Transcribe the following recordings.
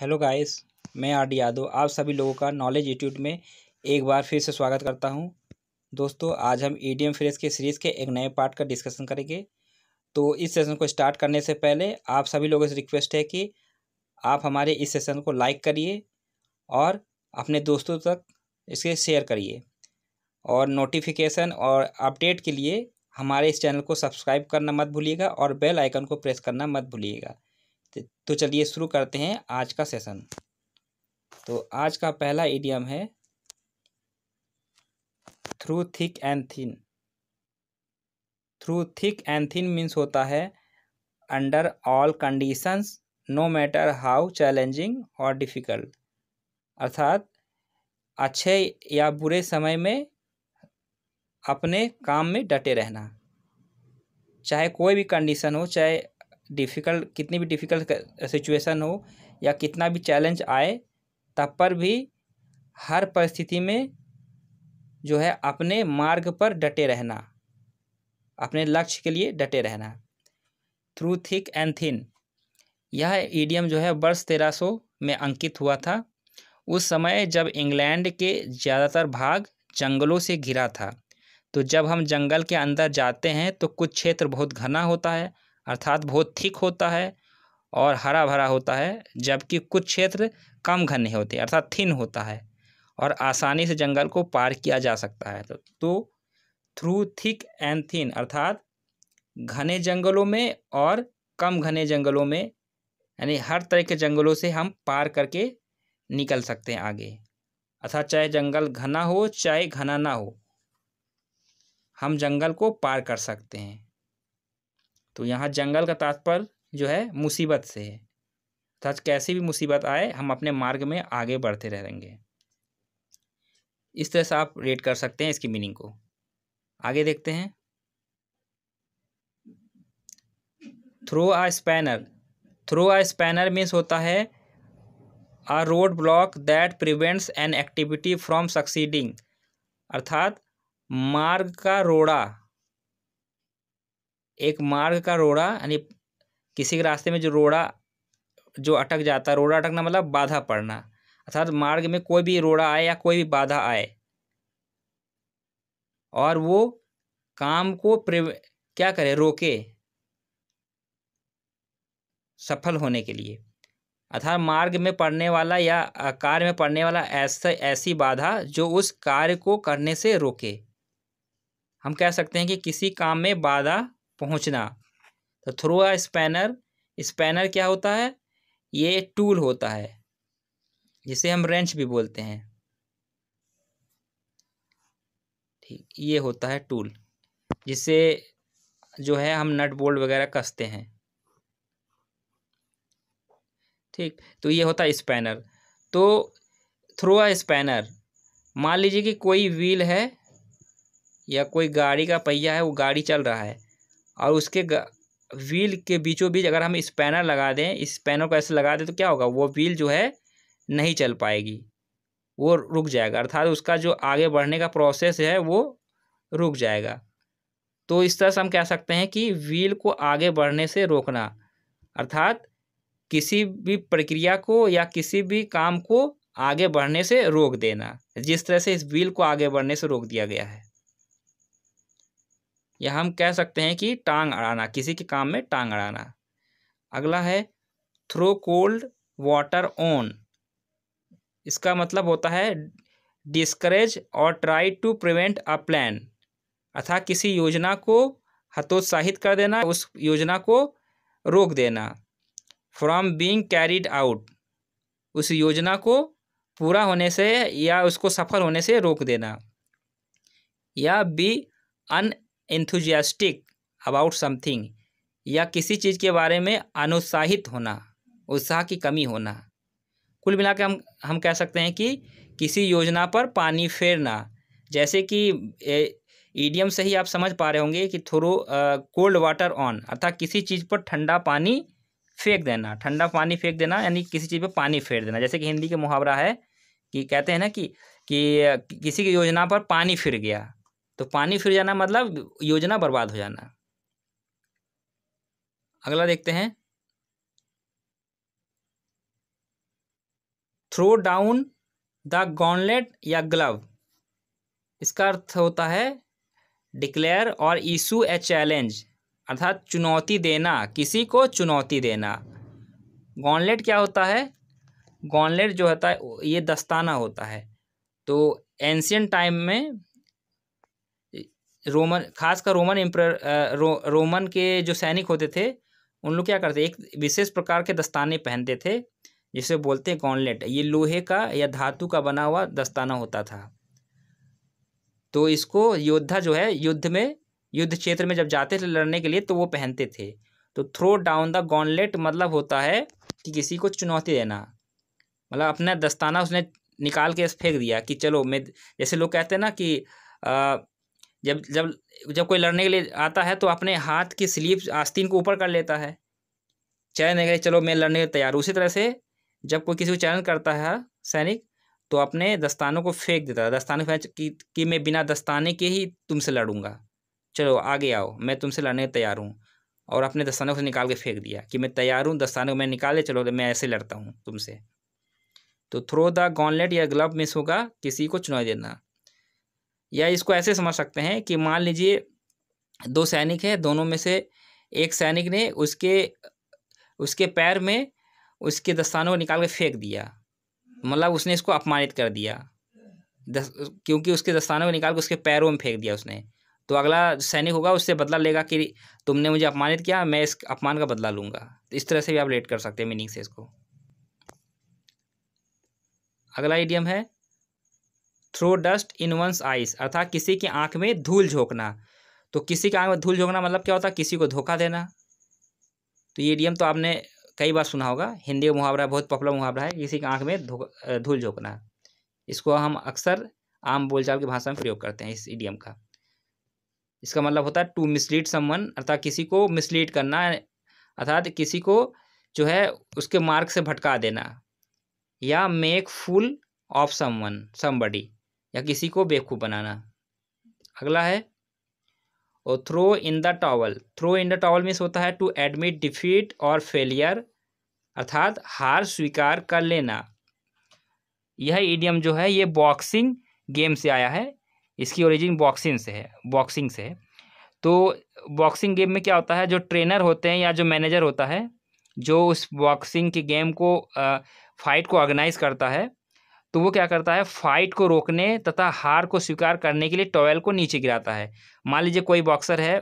Hello guys मैं R D Yadav आप सभी लोगों का नॉलेज यूट्यूब में एक बार फिर से स्वागत करता हूं दोस्तों आज हम ई डी एम फ्रेज के सीरीज़ के एक नए पार्ट का डिस्कशन करेंगे तो इस सेशन को स्टार्ट करने से पहले आप सभी लोगों से रिक्वेस्ट है कि आप हमारे इस सेशन को लाइक करिए और अपने दोस्तों तक इसके शेयर करिए और नोटिफिकेशन और अपडेट के लिए हमारे इस चैनल को सब्सक्राइब करना मत भूलिएगा और बेल आइकन को प्रेस करना मत भूलिएगा तो चलिए शुरू करते हैं आज का सेशन तो आज का पहला एडियम है through thick and thin through thick and thin means होता है under all conditions no matter how challenging और डिफ़िकल्ट अर्थात अच्छे या बुरे समय में अपने काम में डटे रहना चाहे कोई भी कंडीशन हो चाहे डिफ़िकल्ट कितनी भी डिफ़िकल्ट सिचुएशन हो या कितना भी चैलेंज आए तब पर भी हर परिस्थिति में जो है अपने मार्ग पर डटे रहना अपने लक्ष्य के लिए डटे रहना थ्रू थिक एंड थिन यह ईडियम जो है वर्ष तेरह सौ में अंकित हुआ था उस समय जब इंग्लैंड के ज़्यादातर भाग जंगलों से घिरा था तो जब हम जंगल के अंदर जाते हैं तो कुछ क्षेत्र बहुत घना होता है अर्थात बहुत थिक होता है और हरा भरा होता है जबकि कुछ क्षेत्र कम घने होते हैं अर्थात थिन होता है और आसानी से जंगल को पार किया जा सकता है तो, तो थ्रू थिक एंड थिन अर्थात घने जंगलों में और कम घने जंगलों में यानी हर तरह के जंगलों से हम पार करके निकल सकते हैं आगे अर्थात चाहे जंगल घना हो चाहे घना ना हो हम जंगल को पार कर सकते हैं तो यहाँ जंगल का तात्पर्य जो है मुसीबत से है अर्थात कैसी भी मुसीबत आए हम अपने मार्ग में आगे बढ़ते रहेंगे इस तरह से आप रेट कर सकते हैं इसकी मीनिंग को आगे देखते हैं throw a spanner throw a spanner means होता है a road block that prevents an activity from succeeding अर्थात मार्ग का रोड़ा एक मार्ग का रोड़ा यानी किसी के रास्ते में जो रोड़ा जो अटक जाता है रोड़ा अटकना मतलब बाधा पड़ना अर्थात मार्ग में कोई भी रोड़ा आए या कोई भी बाधा आए और वो काम को क्या करे रोके सफल होने के लिए अर्थात मार्ग में पड़ने वाला या कार्य में पड़ने वाला ऐसा ऐसी बाधा जो उस कार्य को करने से रोके हम कह सकते हैं कि किसी काम में बाधा पहुंचना तो थ्रू आ स्पैनर स्पैनर क्या होता है ये टूल होता है जिसे हम रेंच भी बोलते हैं ठीक ये होता है टूल जिससे जो है हम नट बोल्ट वगैरह कसते हैं ठीक तो ये होता है स्पैनर तो थ्रू आ स्पैनर मान लीजिए कि कोई व्हील है या कोई गाड़ी का पहिया है वो गाड़ी चल रहा है और उसके व्हील के बीचों बीच अगर हम स्पैनर लगा दें स्पैनर को ऐसे लगा दें तो क्या होगा वो व्हील जो है नहीं चल पाएगी वो रुक जाएगा अर्थात उसका जो आगे बढ़ने का प्रोसेस है वो रुक जाएगा तो इस तरह से हम कह सकते हैं कि व्हील को आगे बढ़ने से रोकना अर्थात किसी भी प्रक्रिया को या किसी भी काम को आगे बढ़ने से रोक देना जिस तरह से इस व्हील को आगे बढ़ने से रोक दिया गया है या हम कह सकते हैं कि टांग अड़ाना किसी के काम में टांग अड़ाना अगला है थ्रो कोल्ड वाटर ऑन इसका मतलब होता है डिस्करेज और try to prevent a plan अर्थात किसी योजना को हतोत्साहित कर देना उस योजना को रोक देना फ्रॉम बींग कैरिड आउट उस योजना को पूरा होने से या उसको सफल होने से रोक देना या be unenthusiastic about something या किसी चीज़ के बारे में अनुत्साहित होना उत्साह की कमी होना कुल मिला हम हम कह सकते हैं कि किसी योजना पर पानी फेरना जैसे कि ईडियम e से ही आप समझ पा रहे होंगे कि थ्रो कोल्ड वाटर ऑन अर्थात किसी चीज़ पर ठंडा पानी फेंक देना ठंडा पानी फेंक देना यानी किसी चीज़ पर पानी फेर देना जैसे कि हिंदी का मुहावरा है कि कहते हैं ना कि कि किसी की योजना पर पानी फिर गया तो पानी फिर जाना मतलब योजना बर्बाद हो जाना अगला देखते हैं थ्रो डाउन द गॉनलेट या ग्लव इसका अर्थ होता है डिक्लेयर और इशू ए चैलेंज अर्थात चुनौती देना किसी को चुनौती देना गॉनलेट क्या होता है गॉनलेट जो होता है ये दस्ताना होता है तो एंशियन टाइम में रोमन खासकर रोमन एम्पर रो, रोमन के जो सैनिक होते थे उन लोग क्या करते एक विशेष प्रकार के दस्ताने पहनते थे जिसे बोलते हैं गॉनलेट ये लोहे का या धातु का बना हुआ दस्ताना होता था तो इसको योद्धा जो है युद्ध में युद्ध क्षेत्र में जब जाते थे लड़ने के लिए तो वो पहनते थे तो थ्रो डाउन द गॉनलेट मतलब होता है कि किसी को चुनौती देना मतलब अपना दस्ताना उसने निकाल के फेंक दिया कि चलो मैं जैसे लोग कहते हैं ना कि आ, जब जब जब कोई लड़ने के लिए आता है तो अपने हाथ की स्लीप आस्तीन को ऊपर कर लेता है चयन है चलो मैं लड़ने के तैयार उसी तरह से जब कोई किसी को चयन करता है सैनिक तो अपने दस्तानों को फेंक देता है दस्ताने फेंक कि, कि मैं बिना दस्ताने के ही तुमसे लड़ूंगा चलो आगे आओ मैं तुमसे लड़ने तैयार हूँ और अपने दस्तानों को निकाल के फेंक दिया कि मैं तैयार हूँ दस्तानों को मैं निकाले चलो मैं ऐसे लड़ता हूँ तुमसे तो थ्रो द गॉनलेट या ग्लव मिस होगा किसी को चुनाव देना या इसको ऐसे समझ सकते हैं कि मान लीजिए दो सैनिक हैं दोनों में से एक सैनिक ने उसके उसके पैर में उसके दस्तानों को निकाल के फेंक दिया मतलब उसने इसको अपमानित कर दिया दस क्योंकि उसके दस्तानों को निकाल के उसके पैरों में फेंक दिया उसने तो अगला सैनिक होगा उससे बदला लेगा कि तुमने मुझे अपमानित किया मैं इस अपमान का बदला लूँगा तो इस तरह से भी आप लेट कर सकते हैं मीनिंग से इसको अगला एडियम है throw dust in one's eyes अर्थात किसी की आंख में धूल झोंकना तो किसी की आंख में धूल झोंकना मतलब क्या होता है किसी को धोखा देना तो ये इडियम तो आपने कई बार सुना होगा हिंदी मुहावरा बहुत पॉपुलर मुहावरा है किसी की आंख में धूल झोंकना इसको हम अक्सर आम बोलचाल की भाषा में प्रयोग करते हैं इस इडियम का इसका मतलब होता है टू मिसलीड समवन अर्थात किसी को मिसलीड करना अर्थात किसी को जो है उसके मार्ग से भटका देना या make fool of someone somebody या किसी को बेवकूफ़ बनाना अगला है और throw in the towel throw in the towel means होता है टू एडमिट डिफीट और फेलियर अर्थात हार स्वीकार कर लेना यह ईडियम जो है ये बॉक्सिंग गेम से आया है इसकी ओरिजिन बॉक्सिंग से है बॉक्सिंग से है तो बॉक्सिंग गेम में क्या होता है जो ट्रेनर होते हैं या जो मैनेजर होता है जो उस बॉक्सिंग के गेम को फाइट को ऑर्गेनाइज करता है तो वो क्या करता है फाइट को रोकने तथा हार को स्वीकार करने के लिए टॉयल को नीचे गिराता है मान लीजिए कोई बॉक्सर है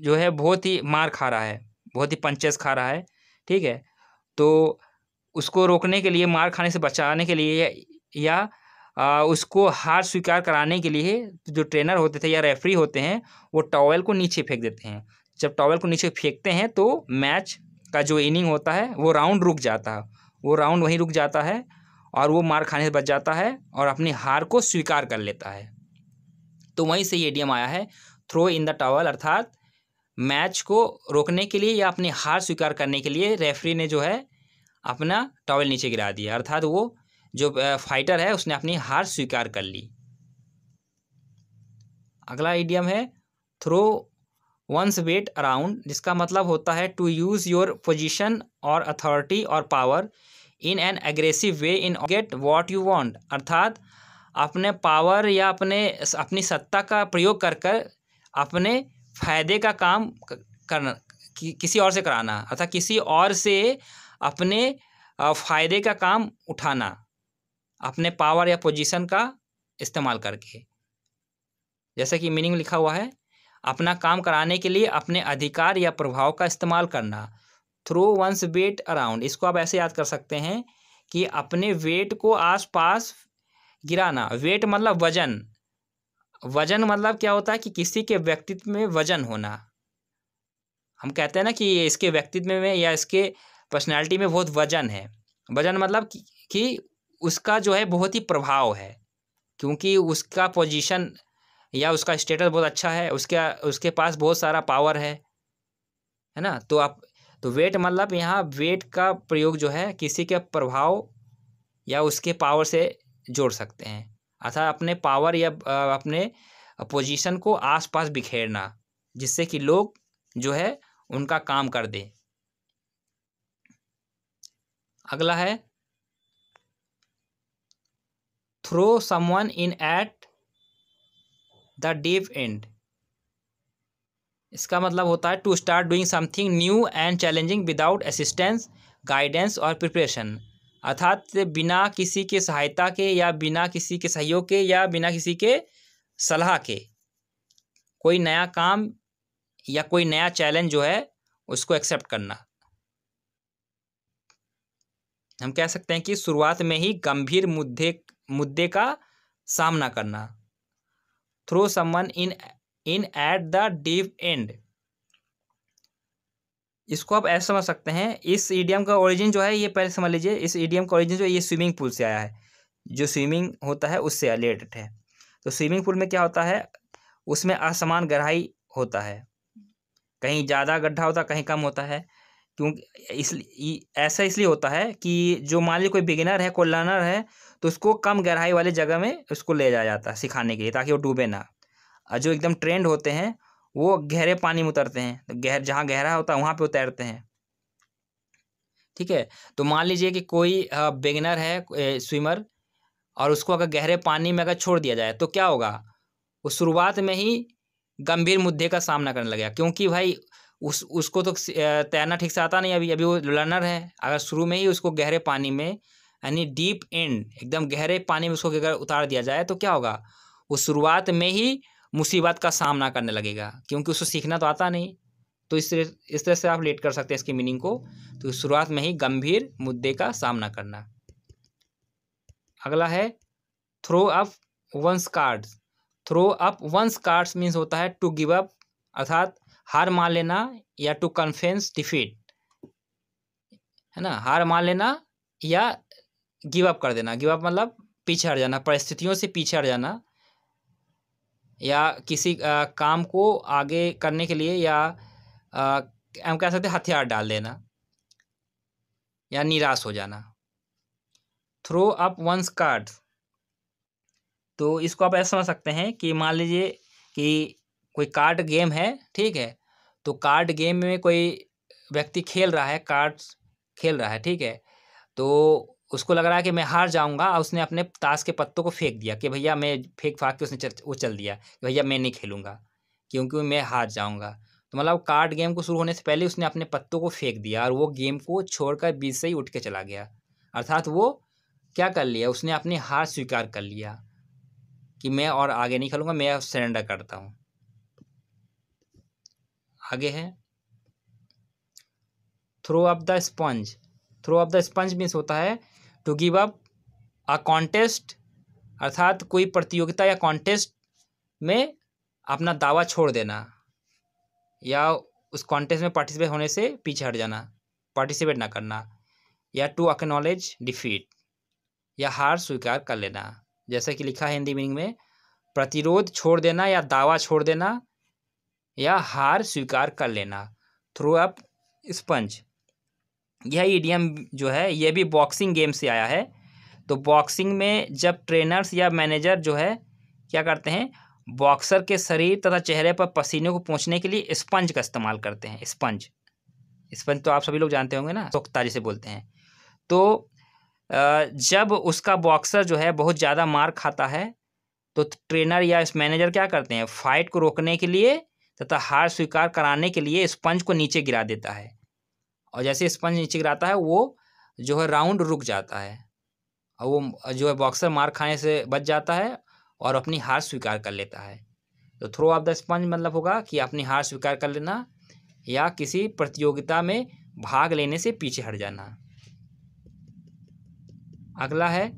जो है बहुत ही मार खा रहा है बहुत ही पंचेस खा रहा है ठीक है तो उसको रोकने के लिए मार खाने से बचाने के लिए या आ, उसको हार स्वीकार कराने के लिए जो ट्रेनर होते थे या रेफरी होते हैं वो टॉवेल को नीचे फेंक देते हैं जब टॉवेल को नीचे फेंकते हैं तो मैच का जो इनिंग होता है वो राउंड रुक जाता है वो राउंड वहीं रुक जाता है और वो मार खाने से बच जाता है और अपनी हार को स्वीकार कर लेता है तो वहीं से ये नियम आया है थ्रो इन द टॉवल अर्थात मैच को रोकने के लिए या अपनी हार स्वीकार करने के लिए रेफरी ने जो है अपना टॉवल नीचे गिरा दिया अर्थात वो जो फाइटर है उसने अपनी हार स्वीकार कर ली अगला एडियम है थ्रो वंस वेट अराउंड जिसका मतलब होता है टू यूज़ योर पोजीशन और अथॉरिटी और power in an aggressive way in get what you want अर्थात अपने पावर या अपने अपनी सत्ता का प्रयोग कर कर अपने फायदे का काम करना कि, किसी और से कराना अर्थात किसी और से अपने फ़ायदे का काम उठाना अपने पावर या पोजीशन का इस्तेमाल करके जैसा कि मीनिंग लिखा हुआ है अपना काम कराने के लिए अपने अधिकार या प्रभाव का इस्तेमाल करना थ्रो वंस वेट अराउंड इसको आप ऐसे याद कर सकते हैं कि अपने वेट को आसपास गिराना वेट मतलब वजन वजन मतलब क्या होता है कि किसी के व्यक्तित्व में वजन होना हम कहते हैं ना कि इसके व्यक्तित्व में या इसके पर्सनैलिटी में बहुत वजन है वजन मतलब कि उसका जो है बहुत ही प्रभाव है क्योंकि उसका पोजीशन या उसका स्टेटस बहुत अच्छा है उसके उसके पास बहुत सारा पावर है है ना तो आप तो वेट मतलब यहाँ वेट का प्रयोग जो है किसी के प्रभाव या उसके पावर से जोड़ सकते हैं अर्थात अपने पावर या अपने पोजीशन को आसपास बिखेरना जिससे कि लोग जो है उनका काम कर दें अगला है throw someone in at the deep end इसका मतलब होता है to start doing something new and challenging without assistance guidance और प्रिपरेशन अर्थात बिना किसी के सहायता के या बिना किसी के सहयोग के या बिना किसी के सलाह के कोई नया काम या कोई नया चैलेंज जो है उसको एक्सेप्ट करना हम कह सकते हैं कि शुरुआत में ही गंभीर मुद्दे मुद्दे का सामना करना throw someone in in at the deep end इसको आप ऐसा समझ सकते हैं इस ईडीएम का ओरिजिन जो है ये पहले समझ लीजिए इस ईडीएम का ओरिजिन जो है ये स्विमिंग पूल से आया है जो स्विमिंग होता है उससे रिलेटेड है तो स्विमिंग पूल में क्या होता है उसमें असमान गहराई होता है कहीं ज़्यादा गड्ढा होता है कहीं कम होता है क्योंकि इसलिए ऐसा इसलिए होता है कि जो मान लीजिए कोई बिगिनर है कोई लर्नर है तो उसको कम गहराई वाले जगह में उसको ले जाया जाता है सिखाने के लिए ताकि वो डूबे ना जो एकदम ट्रेंड होते हैं वो गहरे पानी में उतरते हैं तो गहर जहाँ गहरा होता है वहाँ पे उतरते हैं ठीक है तो मान लीजिए कि कोई बिगनर है स्विमर और उसको अगर गहरे पानी में अगर छोड़ दिया जाए तो क्या होगा वो शुरुआत में ही गंभीर मुद्दे का सामना करने लगेगा क्योंकि भाई उस उसको तो तैरना ठीक से आता नहीं अभी अभी वो लर्नर है अगर शुरू में ही उसको गहरे पानी में यानी डीप एंड एकदम गहरे पानी में उसको अगर उतार दिया जाए तो क्या होगा वो शुरुआत में ही मुसीबत का सामना करने लगेगा क्योंकि उसको सीखना तो आता नहीं तो इस तरह इस तरह से आप लेट कर सकते हैं इसकी मीनिंग को तो शुरुआत में ही गंभीर मुद्दे का सामना करना अगला है throw up one's cards throw up one's cards means होता है टू गिव अप अर्थात हार मान लेना या टू कन्फेंस डिफीट है ना हार मान लेना या गिव अप कर देना गिव अप मतलब पीछे हट जाना परिस्थितियों से पीछे हट जाना या किसी आ, काम को आगे करने के लिए या आ, हम कह सकते हथियार डाल देना या निराश हो जाना थ्रो अप वंस कार्ड तो इसको आप ऐसा समझ सकते हैं कि मान लीजिए कि कोई कार्ड गेम है ठीक है तो कार्ड गेम में कोई व्यक्ति खेल रहा है कार्ड्स खेल रहा है ठीक है तो उसको लग रहा है कि मैं हार जाऊंगा और उसने अपने ताश के पत्तों को फेंक दिया कि भैया मैं फेंक फाक के उसने चल, वो चल दिया कि भैया मैं नहीं खेलूंगा क्योंकि मैं हार जाऊंगा तो मतलब कार्ड गेम को शुरू होने से पहले उसने अपने पत्तों को फेंक दिया और वो गेम को छोड़कर बीच से ही उठ के चला गया अर्थात वो क्या कर लिया उसने अपनी हार स्वीकार कर लिया कि मैं और आगे नहीं खेलूँगा मैं सरेंडर करता हूँ आगे है throw off the sponge throw off the sponge means होता है to give up a contest अर्थात कोई प्रतियोगिता या कॉन्टेस्ट में अपना दावा छोड़ देना या उस कॉन्टेस्ट में पार्टिसिपेट होने से पीछे हट जाना पार्टिसिपेट ना करना या टू अकनोलेज डिफीट या हार स्वीकार कर लेना जैसा कि लिखा है हिंदी मीनिंग में प्रतिरोध छोड़ देना या दावा छोड़ देना या हार स्वीकार कर लेना थ्रू अप स्पंज यह ईडियम जो है यह भी बॉक्सिंग गेम से आया है तो बॉक्सिंग में जब ट्रेनर्स या मैनेजर जो है क्या करते हैं बॉक्सर के शरीर तथा चेहरे पर पसीने को पहुँचने के लिए स्पंज का इस्तेमाल करते हैं स्पंज स्पंज तो आप सभी लोग जानते होंगे ना सोखता जिसे बोलते हैं तो जब उसका बॉक्सर जो है बहुत ज़्यादा मार खाता है तो ट्रेनर या इस मैनेजर क्या करते हैं फाइट को रोकने के लिए तथा हार स्वीकार कराने के लिए स्पंज को नीचे गिरा देता है और जैसे स्पंज नीचे गिराता है वो जो है राउंड रुक जाता है और वो जो है बॉक्सर मार खाने से बच जाता है और अपनी हार स्वीकार कर लेता है तो थ्रो ऑफ द स्पंज मतलब होगा कि अपनी हार स्वीकार कर लेना या किसी प्रतियोगिता में भाग लेने से पीछे हट जाना अगला है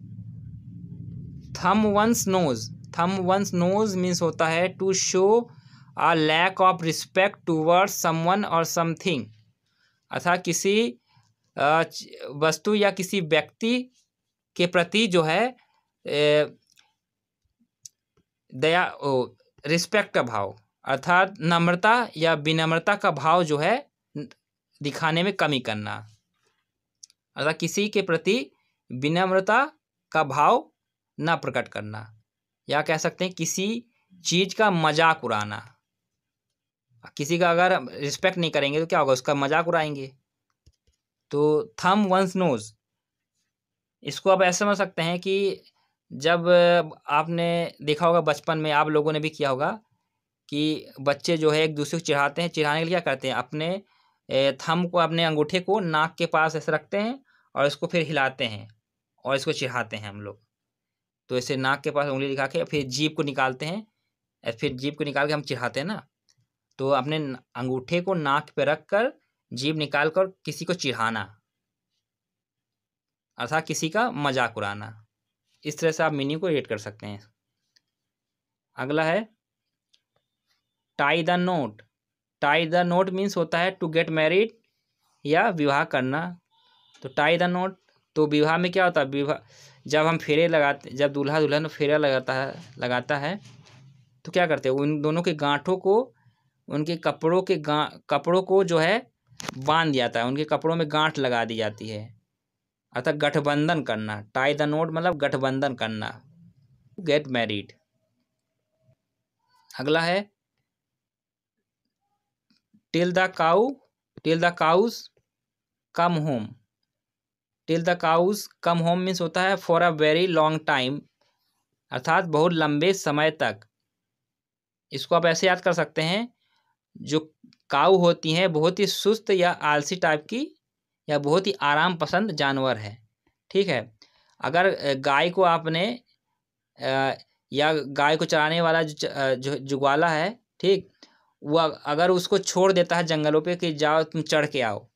thumb one's nose thumb one's nose means होता है to show a lack of respect towards someone और समथिंग अर्थात किसी वस्तु या किसी व्यक्ति के प्रति जो है दया रिस्पेक्ट का भाव अर्थात नम्रता या विनम्रता का भाव जो है दिखाने में कमी करना अर्थात किसी के प्रति विनम्रता का भाव ना प्रकट करना या कह सकते हैं किसी चीज़ का मजाक उड़ाना किसी का अगर रिस्पेक्ट नहीं करेंगे तो क्या होगा उसका मजाक उड़ाएंगे तो थम वंस नोज इसको आप ऐसे समझ सकते हैं कि जब आपने देखा होगा बचपन में आप लोगों ने भी किया होगा कि बच्चे जो है एक दूसरे को चिढ़ाते हैं चिढ़ाने के लिए क्या करते हैं अपने थम को अपने अंगूठे को नाक के पास ऐसे रखते हैं और इसको फिर हिलाते हैं और इसको चिढ़ाते हैं हम लोग तो ऐसे नाक के पास उंगली दिखा के फिर जीप को निकालते हैं फिर जीप को निकाल के हम चिढ़ाते हैं ना तो अपने अंगूठे को नाक पर रख कर जीव निकाल कर किसी को चिढ़ाना अर्थात किसी का मजाक उड़ाना इस तरह से आप मीनिंग को रेड कर सकते हैं अगला है tie the knot tie the knot means होता है टू गेट मैरिड या विवाह करना तो टाई द नोट तो विवाह में क्या होता है विवाह जब हम फेरे लगाते जब दूल्हा दुल्हन फेरा लगाता है लगाता है तो क्या करते हैं उन दोनों के गांठों को उनके कपड़ों के गां कपड़ों को जो है बांध दिया जाता है उनके कपड़ों में गांठ लगा दी जाती है अर्थात गठबंधन करना टाई द नोट मतलब गठबंधन करना गेट मैरिड अगला है till the cow till the cows come home till the cows come home means होता है for a very long time अर्थात बहुत लंबे समय तक इसको आप ऐसे याद कर सकते हैं जो काऊ होती हैं बहुत ही सुस्त या आलसी टाइप की या बहुत ही आराम पसंद जानवर है ठीक है अगर गाय को आपने या गाय को चराने वाला जो जुगवाला है ठीक वह अगर उसको छोड़ देता है जंगलों पे कि जाओ तुम चढ़ के आओ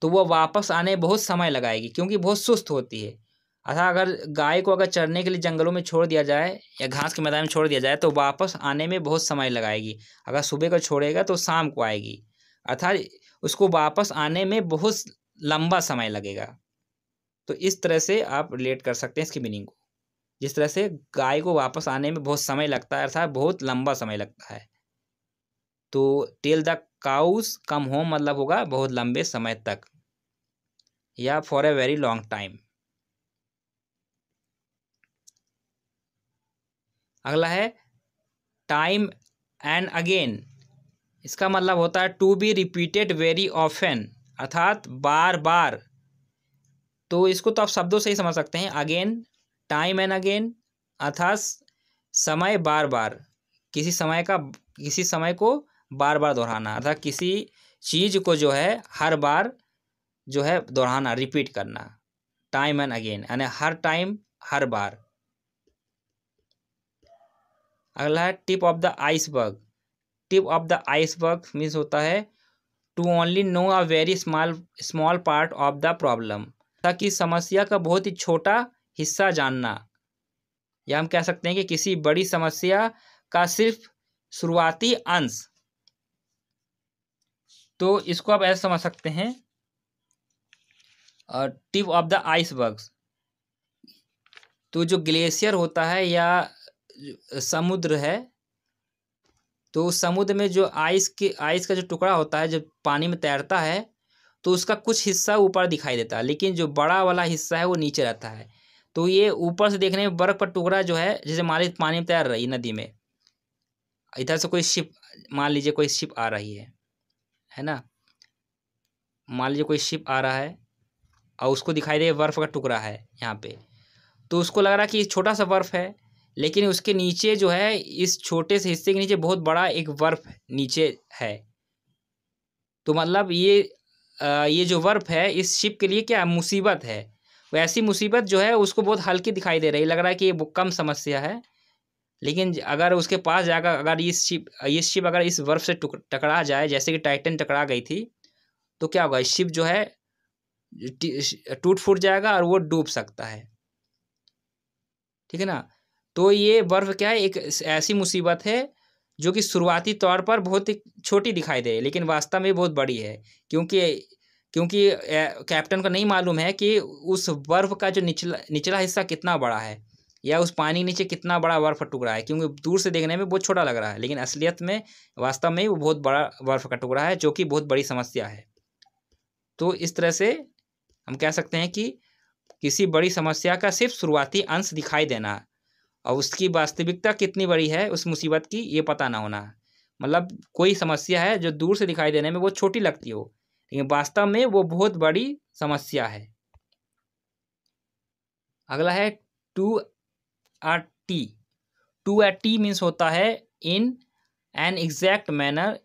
तो वह वापस आने बहुत समय लगाएगी क्योंकि बहुत सुस्त होती है अर्थात अगर गाय को अगर चरने के लिए जंगलों में छोड़ दिया जाए या घास के मैदान में छोड़ दिया जाए तो वापस आने में बहुत समय लगाएगी अगर सुबह को छोड़ेगा तो शाम को आएगी अर्थात उसको वापस आने में बहुत लंबा समय लगेगा तो इस तरह से आप रिलेट कर सकते हैं इसकी मीनिंग को जिस तरह से गाय को वापस आने में बहुत समय लगता है अर्थात बहुत लंबा समय लगता है तो till the cows come home मतलब होगा बहुत लंबे समय तक या for a very long time अगला है टाइम एंड अगेन इसका मतलब होता है to be repeated very often अर्थात बार बार तो इसको तो आप शब्दों से ही समझ सकते हैं अगेन टाइम एंड अगेन अर्थात समय बार बार किसी समय का किसी समय को बार बार दोहराना अर्थात किसी चीज़ को जो है हर बार जो है दोहराना रिपीट करना टाइम एंड अगेन यानी हर टाइम हर बार अगला है tip of the iceberg tip of the iceberg means होता है to only know a very small small part of the problem ताकि समस्या का बहुत ही छोटा हिस्सा जानना या हम कह सकते हैं कि किसी बड़ी समस्या का सिर्फ शुरुआती अंश तो इसको आप ऐसा समझ सकते हैं टिप ऑफ द आइसबर्ग तो जो ग्लेशियर होता है या समुद्र है तो उस समुद्र में जो आइस के आइस का जो टुकड़ा होता है जब पानी में तैरता है तो उसका कुछ हिस्सा ऊपर दिखाई देता है लेकिन जो बड़ा वाला हिस्सा है वो नीचे रहता है तो ये ऊपर से देखने में बर्फ़ का टुकड़ा जो है जैसे मान लीजिए पानी में तैर रही नदी में इधर से कोई शिप मान लीजिए कोई शिप आ रही है है ना मान लीजिए कोई शिप आ रहा है और उसको दिखाई दे बर्फ़ का टुकड़ा है यहाँ पे तो उसको लग रहा है कि छोटा सा बर्फ़ है लेकिन उसके नीचे जो है इस छोटे से हिस्से के नीचे बहुत बड़ा एक बर्फ नीचे है तो मतलब ये ये जो बर्फ है इस शिप के लिए क्या मुसीबत है ऐसी मुसीबत जो है उसको बहुत हल्की दिखाई दे रही लग रहा है कि ये कम समस्या है लेकिन अगर उसके पास जाकर अगर इस शिप ये शिप अगर इस बर्फ से टकरा जाए जैसे कि टाइटन टकरा गई थी तो क्या होगा शिप जो है टूट फूट जाएगा और वो डूब सकता है ठीक है ना तो ये बर्फ़ क्या है एक ऐसी मुसीबत है जो कि शुरुआती तौर पर बहुत ही छोटी दिखाई दे लेकिन वास्तव में बहुत बड़ी है क्योंकि क्योंकि कैप्टन को नहीं मालूम है कि उस बर्फ़ का जो निचला निचला हिस्सा कितना बड़ा है या उस पानी नीचे कितना बड़ा बर्फ टुकड़ा है क्योंकि दूर से देखने में बहुत छोटा लग रहा है लेकिन असलियत में वास्तव में वो बहुत बड़ा बर्फ का टुकड़ा है जो कि बहुत बड़ी समस्या है तो इस तरह से हम कह सकते हैं कि किसी बड़ी समस्या का सिर्फ शुरुआती अंश दिखाई देना और उसकी वास्तविकता कितनी बड़ी है उस मुसीबत की ये पता ना होना मतलब कोई समस्या है जो दूर से दिखाई देने में वो छोटी लगती हो लेकिन वास्तव में वो बहुत बड़ी समस्या है अगला है to R T to R T means होता है इन एन एग्जैक्ट मैनर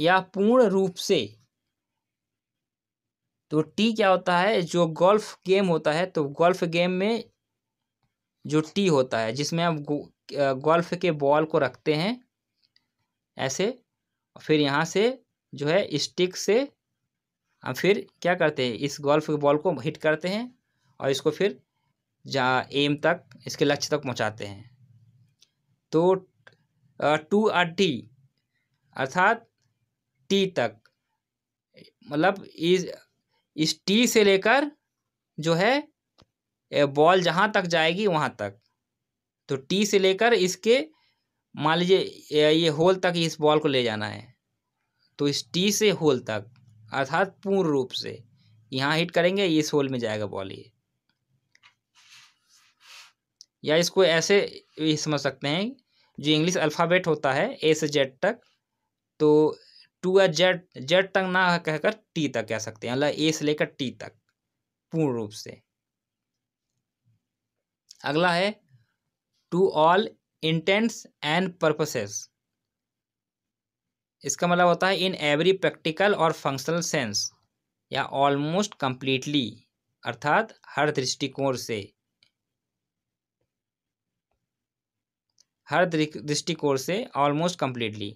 या पूर्ण रूप से तो टी क्या होता है जो गोल्फ गेम होता है तो गोल्फ गेम में जो टी होता है जिसमें आप गोल्फ के बॉल को रखते हैं ऐसे फिर यहाँ से जो है स्टिक से हम फिर क्या करते हैं इस गोल्फ के बॉल को हिट करते हैं और इसको फिर जहाँ एम तक इसके लक्ष्य तक पहुँचाते हैं तो टू आर टी अर्थात टी तक मतलब इस इस टी से लेकर जो है बॉल जहाँ तक जाएगी वहाँ तक तो टी से लेकर इसके मान लीजिए ये होल तक इस बॉल को ले जाना है तो इस टी से होल तक अर्थात पूर्ण रूप से यहाँ हिट करेंगे इस होल में जाएगा बॉल ये या इसको ऐसे भी समझ सकते हैं जो इंग्लिश अल्फ़ाबेट होता है ए से जेड तक तो टू या जेड जेड तक ना कहकर टी तक कह सकते हैं मतलब ए से लेकर टी तक पूर्ण रूप से अगला है to all intents and purposes इसका मतलब होता है इन एवरी प्रैक्टिकल और फंक्शनल सेंस या ऑलमोस्ट कंप्लीटली अर्थात हर दृष्टिकोण से हर दृष्टिकोण से ऑलमोस्ट कंप्लीटली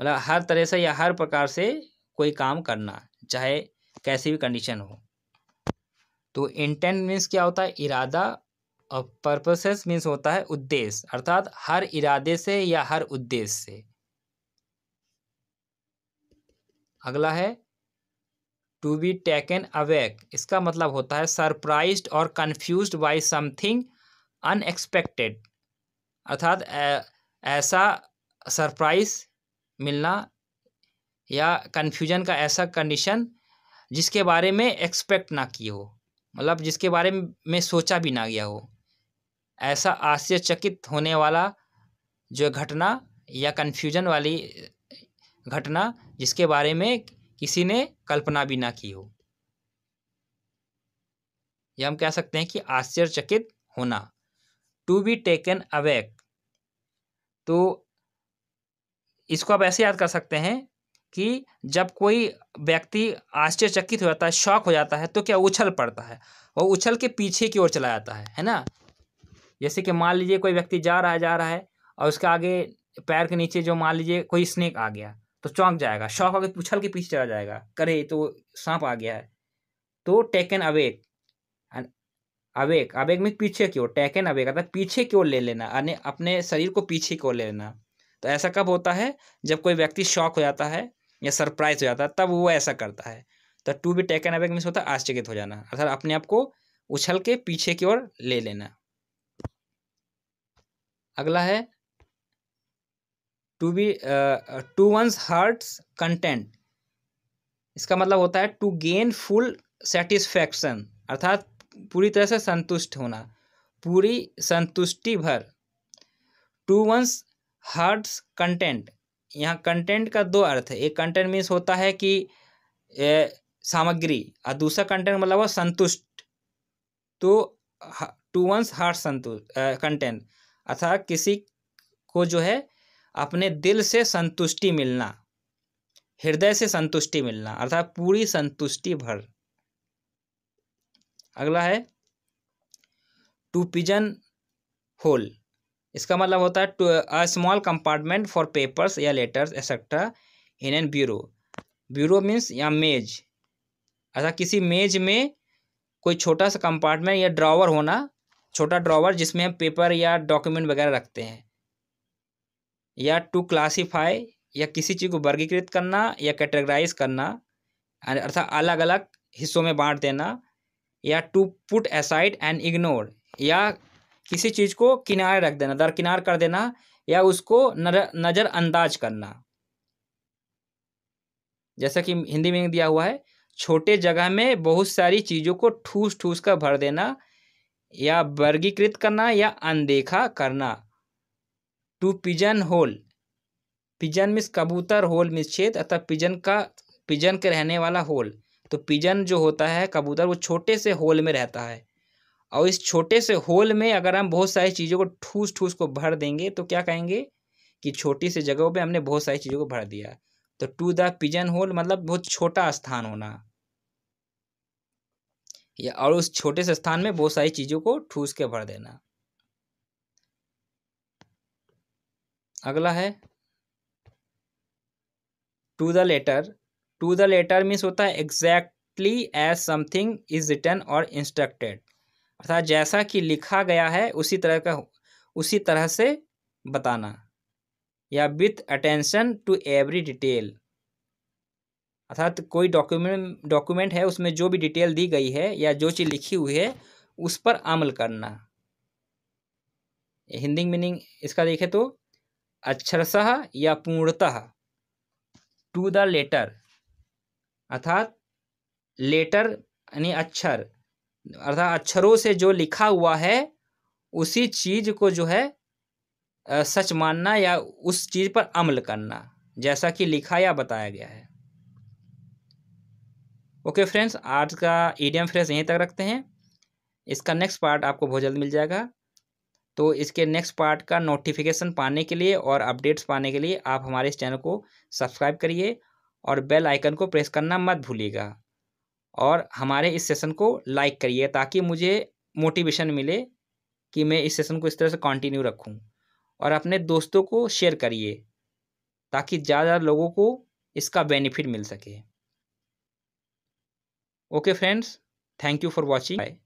मतलब हर तरह से या हर प्रकार से कोई काम करना चाहे कैसी भी कंडीशन हो तो इंटेंट मीन्स क्या होता है इरादा पर्पसेस मीन्स होता है उद्देश्य अर्थात हर इरादे से या हर उद्देश्य से अगला है टू बी टेकन अवेक इसका मतलब होता है सरप्राइज और कन्फ्यूज बाई समथिंग अनएक्सपेक्टेड अर्थात ऐसा सरप्राइज मिलना या कन्फ्यूजन का ऐसा कंडीशन जिसके बारे में एक्सपेक्ट ना किए हो मतलब जिसके बारे में सोचा भी ना गया हो ऐसा आश्चर्यचकित होने वाला जो घटना या कन्फ्यूजन वाली घटना जिसके बारे में किसी ने कल्पना भी ना की हो यह हम कह सकते हैं कि आश्चर्यचकित होना टू बी टेकन अवेक तो इसको आप ऐसे याद कर सकते हैं कि जब कोई व्यक्ति आश्चर्यचकित हो जाता है शौक हो जाता है तो क्या उछल पड़ता है और उछल के पीछे की ओर चला जाता है है ना जैसे कि मान लीजिए कोई व्यक्ति जा रहा है जा रहा है और उसके आगे पैर के नीचे जो मान लीजिए कोई स्नेक आ गया तो चौंक जाएगा शौक होकर उछल के पीछे चला जाएगा करे तो सांप आ गया है तो टेकन अवेक अवेक अवेक में पीछे की ओर टेकन अवेक अर्थात पीछे की ओर ले लेना यानी अपने शरीर को पीछे की ओर ले लेना तो ऐसा कब होता है जब कोई व्यक्ति शौक हो जाता है या सरप्राइज हो जाता है तब वो ऐसा करता है तो to be taken aback means होता है आश्चर्यित हो जाना अर्थात अपने आप को उछल के पीछे की ओर ले लेना अगला है to be to one's heart's content इसका मतलब होता है टू गेन फुल सेटिस्फैक्शन अर्थात पूरी तरह से संतुष्ट होना पूरी संतुष्टि भर टू वंस हार्ट्स कंटेंट यहाँ कंटेंट का दो अर्थ है एक कंटेंट मीन्स होता है कि ए, सामग्री और दूसरा कंटेंट मतलब वो संतुष्ट तो टू वंस हार्ट संतुष्ट कंटेंट अर्थात किसी को जो है अपने दिल से संतुष्टि मिलना हृदय से संतुष्टि मिलना अर्थात पूरी संतुष्टि भर अगला है टू पिजन होल इसका मतलब होता है to a small compartment for papers या letters etcetera in an bureau bureau means या मेज अर्थात किसी मेज में कोई छोटा सा कंपार्टमेंट या ड्रावर होना छोटा ड्रॉवर जिसमें हम पेपर या डॉक्यूमेंट वगैरह रखते हैं या टू क्लासीफाई या किसी चीज़ को वर्गीकृत करना या कैटेगराइज करना अर्थात अलग अलग हिस्सों में बांट देना या to put aside and ignore या किसी चीज़ को किनारे रख देना दरकिनार कर देना या उसको नज़रअंदाज करना जैसा कि हिंदी में दिया हुआ है छोटे जगह में बहुत सारी चीज़ों को ठूस ठूस कर भर देना या वर्गीकृत करना या अनदेखा करना to pigeon hole pigeon means कबूतर होल मिस छेद अतः पिजन का पिजन के रहने वाला होल तो पिजन जो होता है कबूतर वो छोटे से होल में रहता है और इस छोटे से होल में अगर हम बहुत सारी चीज़ों को ठूस ठूस को भर देंगे तो क्या कहेंगे कि छोटी सी जगहों पे हमने बहुत सारी चीज़ों को भर दिया तो टू द पिजन होल मतलब बहुत छोटा स्थान होना या और उस छोटे से स्थान में बहुत सारी चीज़ों को ठूस के भर देना अगला है to the letter to the letter means होता है exactly as something is written और इंस्ट्रक्टेड अर्थात जैसा कि लिखा गया है उसी तरह का उसी तरह से बताना या with attention to every detail अर्थात कोई डॉक्यूमेंट डॉक्यूमेंट है उसमें जो भी डिटेल दी गई है या जो चीज़ लिखी हुई है उस पर अमल करना हिंदी मीनिंग इसका देखें तो अक्षरशाह या पूर्णतः टू द लेटर अर्थात लेटर यानी अक्षर अर्थात अक्षरों से जो लिखा हुआ है उसी चीज़ को जो है सच मानना या उस चीज़ पर अमल करना जैसा कि लिखा या बताया गया है ओके फ्रेंड्स आज का ईडीएम फ्रेस यहीं तक रखते हैं इसका नेक्स्ट पार्ट आपको बहुत जल्द मिल जाएगा तो इसके नेक्स्ट पार्ट का नोटिफिकेशन पाने के लिए और अपडेट्स पाने के लिए आप हमारे इस चैनल को सब्सक्राइब करिए और बेल आइकन को प्रेस करना मत भूलिएगा और हमारे इस सेशन को लाइक करिए ताकि मुझे मोटिवेशन मिले कि मैं इस सेशन को इस तरह से कंटिन्यू रखूं और अपने दोस्तों को शेयर करिए ताकि ज़्यादा लोगों को इसका बेनिफिट मिल सके Okay friends, thank you for watching. Bye.